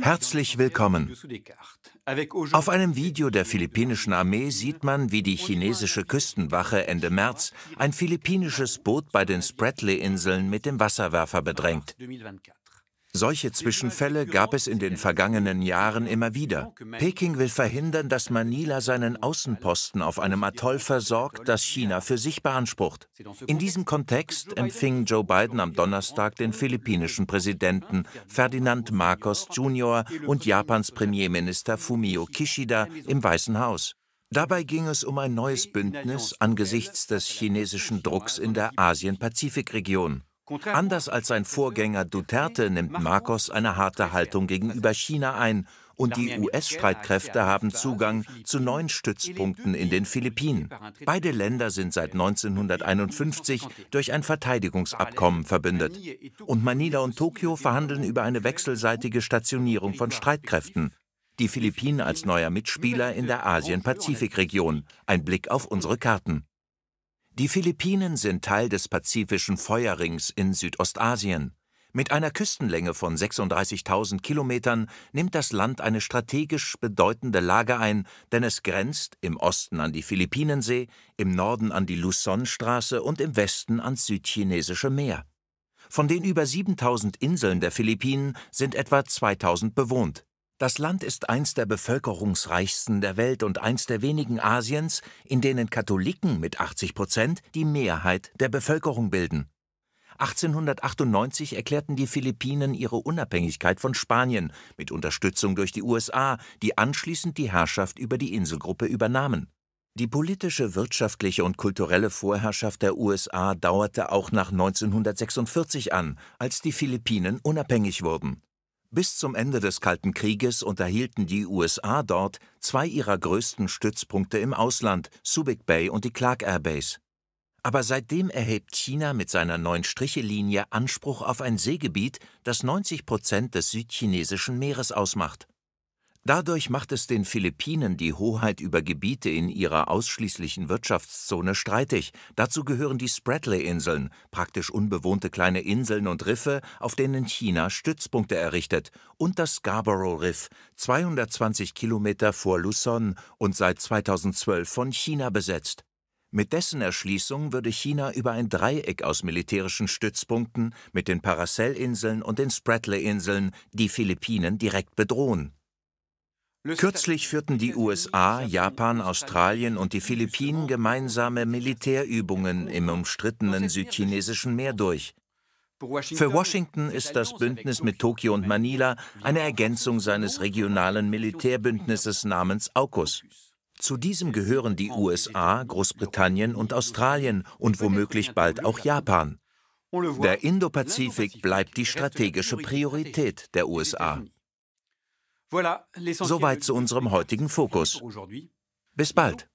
Herzlich willkommen. Auf einem Video der philippinischen Armee sieht man, wie die chinesische Küstenwache Ende März ein philippinisches Boot bei den Spratly-Inseln mit dem Wasserwerfer bedrängt. Solche Zwischenfälle gab es in den vergangenen Jahren immer wieder. Peking will verhindern, dass Manila seinen Außenposten auf einem Atoll versorgt, das China für sich beansprucht. In diesem Kontext empfing Joe Biden am Donnerstag den philippinischen Präsidenten Ferdinand Marcos Jr. und Japans Premierminister Fumio Kishida im Weißen Haus. Dabei ging es um ein neues Bündnis angesichts des chinesischen Drucks in der Asien-Pazifik-Region. Anders als sein Vorgänger Duterte nimmt Marcos eine harte Haltung gegenüber China ein und die US-Streitkräfte haben Zugang zu neun Stützpunkten in den Philippinen. Beide Länder sind seit 1951 durch ein Verteidigungsabkommen verbündet. Und Manila und Tokio verhandeln über eine wechselseitige Stationierung von Streitkräften. Die Philippinen als neuer Mitspieler in der Asien-Pazifik-Region. Ein Blick auf unsere Karten. Die Philippinen sind Teil des pazifischen Feuerrings in Südostasien. Mit einer Küstenlänge von 36.000 Kilometern nimmt das Land eine strategisch bedeutende Lage ein, denn es grenzt im Osten an die Philippinensee, im Norden an die Luzonstraße und im Westen ans südchinesische Meer. Von den über 7000 Inseln der Philippinen sind etwa 2000 bewohnt. Das Land ist eins der bevölkerungsreichsten der Welt und eins der wenigen Asiens, in denen Katholiken mit 80 Prozent die Mehrheit der Bevölkerung bilden. 1898 erklärten die Philippinen ihre Unabhängigkeit von Spanien mit Unterstützung durch die USA, die anschließend die Herrschaft über die Inselgruppe übernahmen. Die politische, wirtschaftliche und kulturelle Vorherrschaft der USA dauerte auch nach 1946 an, als die Philippinen unabhängig wurden. Bis zum Ende des Kalten Krieges unterhielten die USA dort zwei ihrer größten Stützpunkte im Ausland, Subic Bay und die Clark Air Base. Aber seitdem erhebt China mit seiner neuen Strichelinie Anspruch auf ein Seegebiet, das 90 Prozent des südchinesischen Meeres ausmacht. Dadurch macht es den Philippinen die Hoheit über Gebiete in ihrer ausschließlichen Wirtschaftszone streitig. Dazu gehören die Spratly-Inseln, praktisch unbewohnte kleine Inseln und Riffe, auf denen China Stützpunkte errichtet, und das Scarborough-Riff, 220 Kilometer vor Luzon und seit 2012 von China besetzt. Mit dessen Erschließung würde China über ein Dreieck aus militärischen Stützpunkten mit den Paracel-Inseln und den Spratly-Inseln die Philippinen direkt bedrohen. Kürzlich führten die USA, Japan, Australien und die Philippinen gemeinsame Militärübungen im umstrittenen südchinesischen Meer durch. Für Washington ist das Bündnis mit Tokio und Manila eine Ergänzung seines regionalen Militärbündnisses namens AUKUS. Zu diesem gehören die USA, Großbritannien und Australien und womöglich bald auch Japan. Der Indopazifik bleibt die strategische Priorität der USA. Soweit zu unserem heutigen Fokus. Bis bald.